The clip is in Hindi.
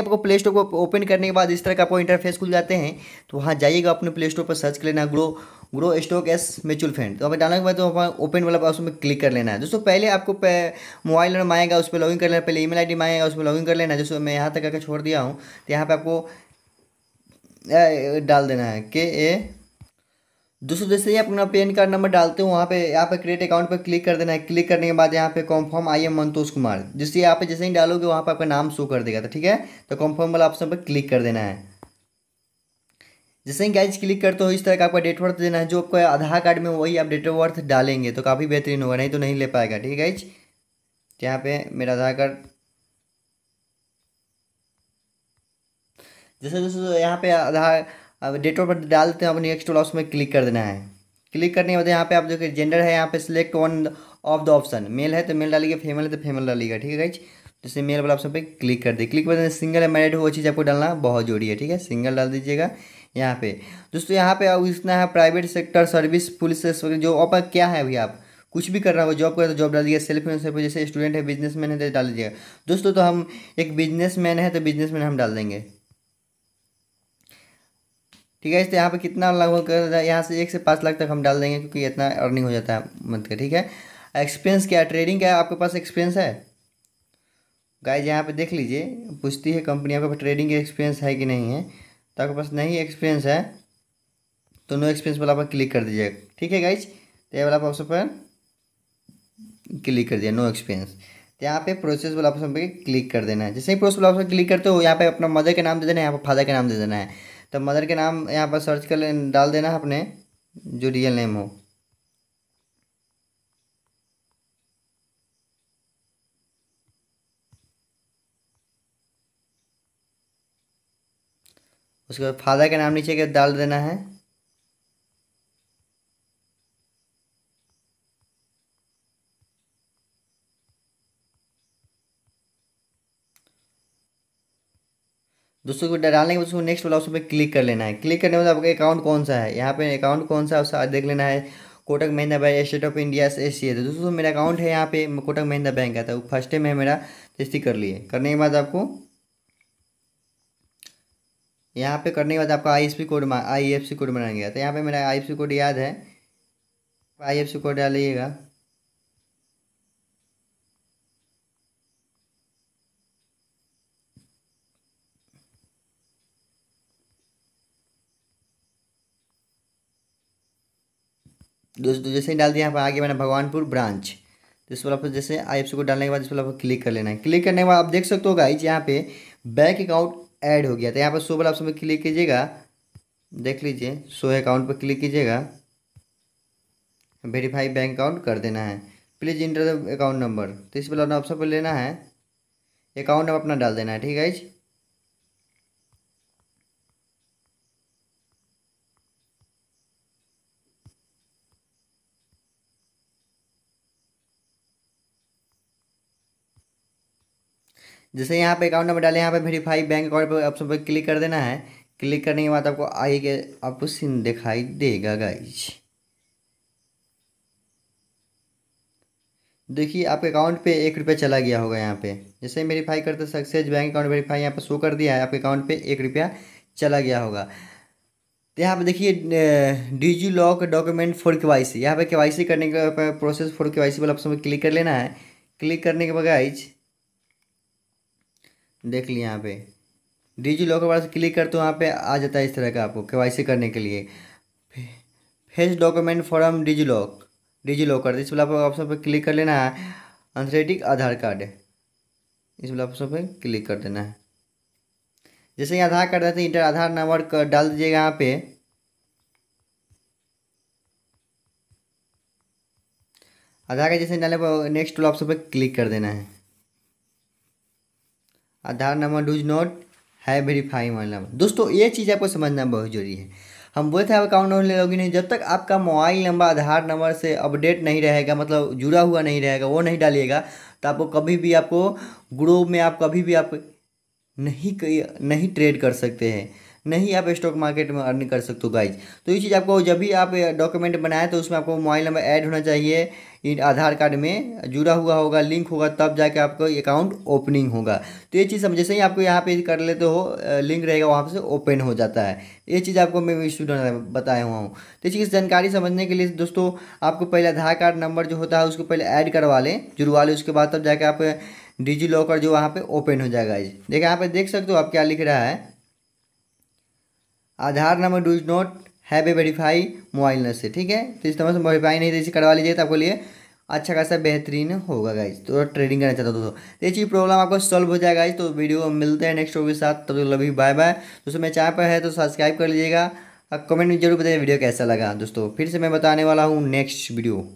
आपको प्ले स्टोर को ओपन करने के बाद इस तरह का आपको इंटरफेस खुल जाते हैं तो वहाँ जाइएगा अपने प्ले स्टोर पर सर्च कर लेना Groww Groww stocks mutual fund तो हमें डालने के बाद तो वहाँ ओपन वाला पास में क्लिक कर लेना है दोस्तों पहले आपको मोबाइल नंबर मांगेगा उस पर लॉगिन कर लेना पहले ईमेल आईडी मांगेगा उस पर लॉगिन कर लेना जैसे मैं यहाँ तक आकर छोड़ दिया हूँ तो यहाँ पर आपको डाल देना है के ए दोस्तों जैसे ही आप अपना पेन कार्ड नंबर डालते हो वहाँ पे यहाँ पे क्रिएट अकाउंट पर क्लिक कर देना है क्लिक करने के बाद यहाँ पे confirm I am Mantosh Kumar जिससे यहाँ पे जैसे ही डालोगे वहाँ पे आपका नाम शो कर देगा तो ठीक है तो कॉन्फर्म वाला ऑप्शन पर क्लिक कर देना है जैसे ही गाइज क्लिक करते हो इस तरह का आपका डेट ऑफ बर्थ देना है जो आपका आधार कार्ड में वही आप डेट ऑफ बर्थ डालेंगे तो काफ़ी बेहतरीन होगा नहीं तो नहीं ले पाएगा ठीक है गाइज तो यहाँ पे मेरा आधार कार्ड जैसे दोस्तों यहाँ पे आधार अब डेट पर बर्थ डालते हैं अब नेक्स्ट वाला उसमें क्लिक कर देना है क्लिक करने के बाद यहाँ पे आप जो कि जेंडर है यहाँ पे select one of the option male है तो मेल डालिएगा फीमेल है तो फीमेल डालिएगा ठीक है जैसे मेल वाला ऑप्शन पे क्लिक कर दिए क्लिक कर सिंगल है मैरिड वो चीज़ आपको डालना बहुत जरूरी है ठीक है सिंगल डाल दीजिएगा यहाँ पे दोस्तों यहाँ पे अब इतना है प्राइवेट सेक्टर सर्विस पुलिस वगैरह जो आप क्या है अभी आप कुछ भी कर रहा हो जॉब कर तो जॉब डाल दीजिएगा सेल्फ हेल्प जैसे स्टूडेंट है बिजनेसमैन है तो डाल दीजिएगा दोस्तों तो हम एक बिजनेसमैन है तो बिजनेसमैन हम डाल देंगे ठीक है तो यहाँ पर कितना लगभग यहाँ से एक से पाँच लाख तक हम डाल देंगे क्योंकि इतना अर्निंग हो जाता है मंथ का ठीक है एक्सपीरियंस क्या ट्रेडिंग क्या आपके पास एक्सपीरियंस है गाइज यहाँ पे देख लीजिए पूछती है कंपनी आपके पास ट्रेडिंग एक्सपीरियंस है कि नहीं है तो आपके पास नहीं एक्सपीरियंस है तो नो एक्सपीरियंस वाला आप क्लिक कर दीजिए ठीक है गाइज तो ये वाला ऑप्शन पर क्लिक कर दिया नो एक्सपीरियंस तो यहाँ पे प्रोसेस वाला ऑप्शन पर क्लिक कर देना है जैसे ही प्रोसेस वाला ऑप्शन क्लिक करते हो यहाँ पे अपना मदर का नाम दे देना है यहाँ पर फादर का नाम दे देना है तो मदर के नाम यहाँ पर सर्च कर डाल देना है अपने जो रियल नेम हो उसके बाद फादर के नाम नीचे के डाल देना है दोस्तों को डालने के बाद उसको नेक्स्ट वाला उसमें क्लिक कर लेना है क्लिक करने के बाद आपका अकाउंट कौन सा है यहाँ पे अकाउंट कौन सा है उसका देख लेना है Kotak Mahindra bank state of India से एस तो दोस्तों मेरा अकाउंट है यहाँ पे कोटक महिंद्रा बैंक का था फर्स्ट टाइम है मेरा तो इसी कर लिए करने के बाद आपको यहाँ पे करने के बाद आपका I S P code I F C code बनाया गया तो यहाँ पर मेरा आई सी कोड याद है आई एफ सी कोड डालिएगा दोस्तों जैसे ही डाल दिया यहाँ पर आगे मैंने भगवानपुर ब्रांच तो इस पर जैसे आई एफ को डालने के बाद इस पर आपको क्लिक कर लेना है क्लिक करने के बाद आप देख सकते हो गाइज यहाँ पे बैंक अकाउंट ऐड हो गया तो यहाँ पर सो वाला ऑप्शन क्लिक कीजिएगा देख लीजिए सो अकाउंट पर क्लिक कीजिएगा वेरीफाई बैंक अकाउंट कर देना है please enter the account number तो इस वाला ऑप्शन पर लेना है अकाउंट नंबर अपना डाल देना है ठीक है जैसे यहाँ पे अकाउंट नंबर डाले यहाँ पे वेरीफाई बैंक अकाउंट पर ऑप्शन पर क्लिक कर देना है क्लिक करने के बाद आपको आई के आपको सीन दिखाई देगा गाइज देखिए आपके अकाउंट पे एक रुपया चला गया होगा यहाँ पे जैसे ही वेरीफाई करते सक्सेस बैंक अकाउंट वेरीफाई यहाँ पे शो कर दिया है आपके अकाउंट पे एक रुपया चला गया होगा तो यहाँ पे देखिए digi lock document for K Y C यहाँ पर के वाई सी करने का process for K Y C वाला ऑप्शन पर क्लिक कर लेना है क्लिक करने के बगैर देख लिया यहाँ पे डिजी लॉकर वाला क्लिक करते हो वहाँ पे आ जाता है इस तरह का आपको के करने के लिए face document form digi lock digi locker इस वाला ऑप्शन पर क्लिक कर लेना है अंथरेटिक आधार कार्ड इस वाला ऑप्शन पर क्लिक कर देना है जैसे ही आधार कार्ड रहते इंटर आधार नंबर डाल दीजिएगा यहाँ पे आधार कार्ड जैसे डालने पर नेक्स्ट वाला ऑप्शन पर क्लिक कर देना है आधार नंबर डूज नॉट है मोबाइल मतलब। नंबर दोस्तों ये चीज़ आपको समझना बहुत जरूरी है हम बोले थे आप अकाउंट नंबर ले लोगे नहीं जब तक आपका मोबाइल नंबर आधार नंबर से अपडेट नहीं रहेगा मतलब जुड़ा हुआ नहीं रहेगा वो नहीं डालिएगा तो आपको कभी भी आपको ग्रुप में आप कभी भी आप नहीं नहीं ट्रेड कर सकते हैं नहीं आप स्टॉक मार्केट में अर्निंग कर सकते हो गाइज तो ये चीज़ आपको जब भी आप डॉक्यूमेंट बनाए तो उसमें आपको मोबाइल नंबर ऐड होना चाहिए इन आधार कार्ड में जुड़ा हुआ होगा लिंक होगा तब जाके आपको अकाउंट ओपनिंग होगा तो ये चीज़ समझे से ही आपको यहाँ पे कर लेते हो लिंक रहेगा वहाँ से ओपन हो जाता है ये चीज़ आपको मैं स्टूडेंट बताया हुआ हूँ तो चीज़ जानकारी समझने के लिए दोस्तों आपको पहले आधार कार्ड नंबर जो होता है उसको पहले ऐड करवा लें जुड़वा लें उसके बाद तब जाके आप डिजी लॉकर जो वहाँ पे ओपन हो जाएगा देखिए यहाँ पे देख सकते हो आप क्या लिख रहा है Aadhaar number does not have a verify mobile number से ठीक है तो इस तरह से वेरीफाई नहीं जैसे तो करवा लीजिए तो आपको लिए अच्छा खासा बेहतरीन होगा गाइज तो ट्रेडिंग करना चाहता हूँ दोस्तों तो ये चीज़ प्रॉब्लम आपको सॉल्व हो जाएगा गाइज तो वीडियो मिलते हैं नेक्स्ट वीडियो के साथ तब तो लभी बाय बाय दोस्तों मेरे चैनल पर है तो सब्सक्राइब कर लीजिएगा कमेंट में जरूर बताइए वीडियो कैसा लगा दोस्तों फिर से मैं बताने वाला हूँ नेक्स्ट वीडियो